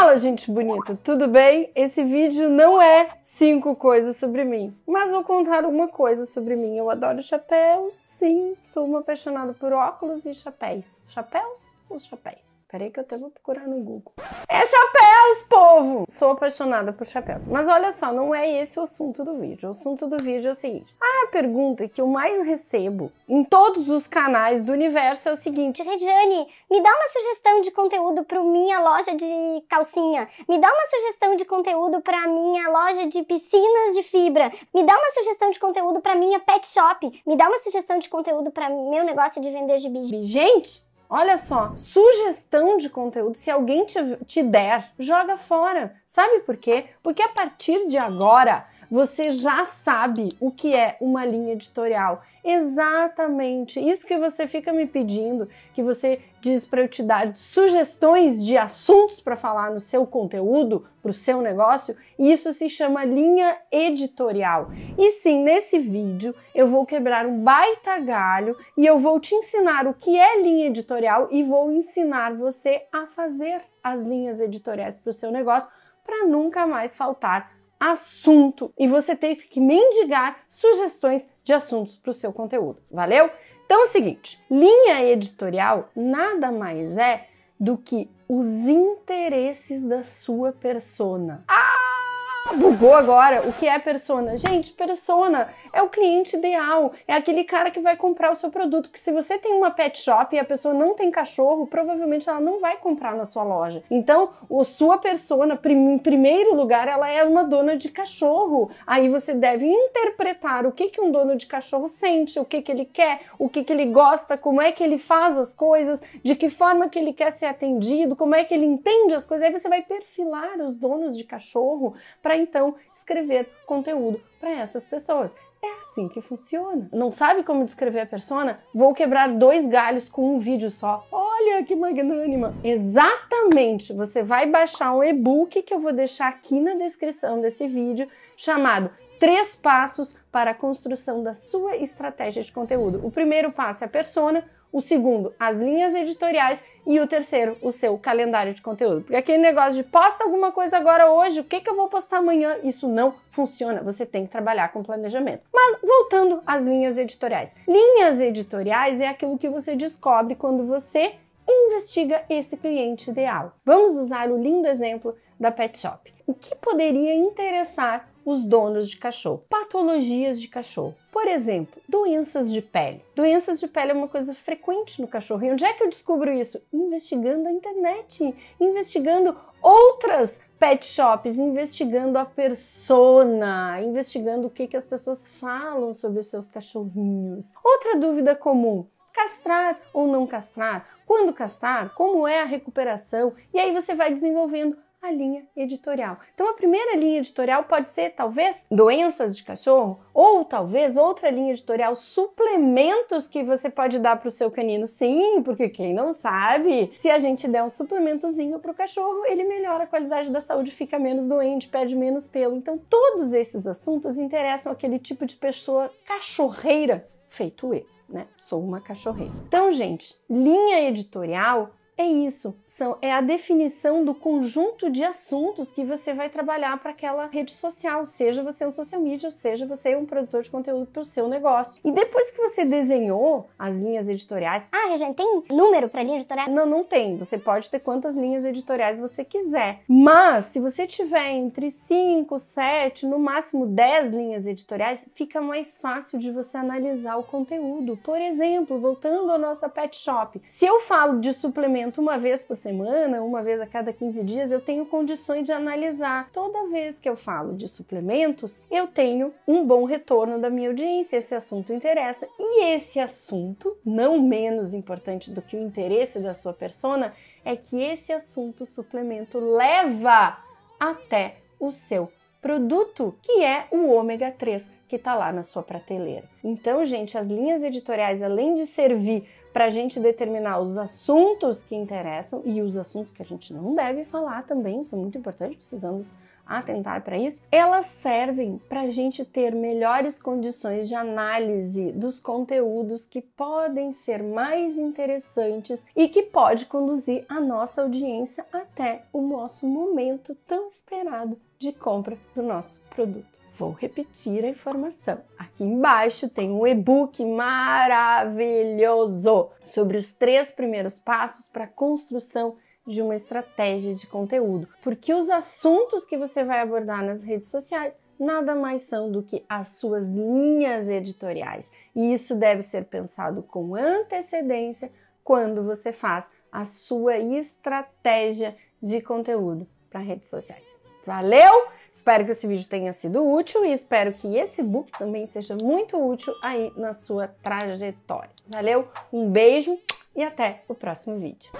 Fala, gente bonita, tudo bem? Esse vídeo não é cinco coisas sobre mim, mas vou contar uma coisa sobre mim. Eu adoro chapéus, sim, sou uma apaixonada por óculos e chapéus. Chapéus? Os chapéus. Peraí que eu até vou procurar no Google. É chapéus, povo! Sou apaixonada por chapéus. Mas olha só, não é esse o assunto do vídeo. O assunto do vídeo é o seguinte. A pergunta que eu mais recebo em todos os canais do universo é o seguinte. Regiane, me dá uma sugestão de conteúdo para minha loja de calcinha. Me dá uma sugestão de conteúdo para minha loja de piscinas de fibra. Me dá uma sugestão de conteúdo para minha pet shop. Me dá uma sugestão de conteúdo para meu negócio de vender gibi. Gente, Olha só, sugestão de conteúdo, se alguém te, te der, joga fora. Sabe por quê? Porque a partir de agora você já sabe o que é uma linha editorial. Exatamente isso que você fica me pedindo, que você diz para eu te dar sugestões de assuntos para falar no seu conteúdo, para o seu negócio, isso se chama linha editorial. E sim, nesse vídeo eu vou quebrar um baita galho e eu vou te ensinar o que é linha editorial e vou ensinar você a fazer as linhas editoriais para o seu negócio para nunca mais faltar assunto e você tem que mendigar sugestões de assuntos para o seu conteúdo, valeu? Então é o seguinte: linha editorial nada mais é do que os interesses da sua persona. Ah! Bugou agora. O que é persona? Gente, persona é o cliente ideal. É aquele cara que vai comprar o seu produto. Porque se você tem uma pet shop e a pessoa não tem cachorro, provavelmente ela não vai comprar na sua loja. Então, a sua persona, prim, em primeiro lugar, ela é uma dona de cachorro. Aí você deve interpretar o que, que um dono de cachorro sente, o que, que ele quer, o que, que ele gosta, como é que ele faz as coisas, de que forma que ele quer ser atendido, como é que ele entende as coisas. Aí você vai perfilar os donos de cachorro para então escrever conteúdo para essas pessoas. É assim que funciona. Não sabe como descrever a persona? Vou quebrar dois galhos com um vídeo só. Olha que magnânima! Exatamente! Você vai baixar um e-book que eu vou deixar aqui na descrição desse vídeo, chamado Três Passos para a Construção da Sua Estratégia de Conteúdo. O primeiro passo é a persona, o segundo, as linhas editoriais e o terceiro, o seu calendário de conteúdo. Porque aquele negócio de posta alguma coisa agora hoje, o que, que eu vou postar amanhã, isso não funciona. Você tem que trabalhar com planejamento. Mas voltando às linhas editoriais. Linhas editoriais é aquilo que você descobre quando você investiga esse cliente ideal. Vamos usar o lindo exemplo da pet shop. O que poderia interessar os donos de cachorro? Patologias de cachorro. Por exemplo, Doenças de pele. Doenças de pele é uma coisa frequente no cachorro. E onde é que eu descubro isso? Investigando a internet, investigando outras pet shops, investigando a persona, investigando o que, que as pessoas falam sobre os seus cachorrinhos. Outra dúvida comum: castrar ou não castrar? Quando castrar? Como é a recuperação? E aí você vai desenvolvendo a linha editorial. Então, a primeira linha editorial pode ser talvez doenças de cachorro, ou talvez outra linha editorial, suplementos que você pode dar para o seu canino. Sim, porque quem não sabe, se a gente der um suplementozinho para o cachorro, ele melhora a qualidade da saúde, fica menos doente, perde menos pelo. Então, todos esses assuntos interessam aquele tipo de pessoa cachorreira feito eu. Né? Sou uma cachorreira. Então, gente, linha editorial é isso, são, é a definição do conjunto de assuntos que você vai trabalhar para aquela rede social, seja você um social media, seja você um produtor de conteúdo para o seu negócio. E depois que você desenhou as linhas editoriais, ah, regente tem número para linha editorial? Não, não tem. Você pode ter quantas linhas editoriais você quiser, mas se você tiver entre 5, 7, no máximo 10 linhas editoriais, fica mais fácil de você analisar o conteúdo. Por exemplo, voltando à nossa pet shop, se eu falo de suplemento atendimento uma vez por semana, uma vez a cada 15 dias, eu tenho condições de analisar. Toda vez que eu falo de suplementos, eu tenho um bom retorno da minha audiência, esse assunto interessa. E esse assunto, não menos importante do que o interesse da sua persona, é que esse assunto suplemento leva até o seu produto, que é o ômega 3 que está lá na sua prateleira. Então, gente, as linhas editoriais, além de servir para a gente determinar os assuntos que interessam e os assuntos que a gente não deve falar também, isso é muito importante, precisamos atentar para isso. Elas servem para a gente ter melhores condições de análise dos conteúdos que podem ser mais interessantes e que pode conduzir a nossa audiência até o nosso momento tão esperado de compra do nosso produto. Vou repetir a informação. Aqui embaixo tem um e-book maravilhoso sobre os três primeiros passos para a construção de uma estratégia de conteúdo, porque os assuntos que você vai abordar nas redes sociais nada mais são do que as suas linhas editoriais, e isso deve ser pensado com antecedência quando você faz a sua estratégia de conteúdo para redes sociais. Valeu! Espero que esse vídeo tenha sido útil e espero que esse book também seja muito útil aí na sua trajetória. Valeu, um beijo e até o próximo vídeo.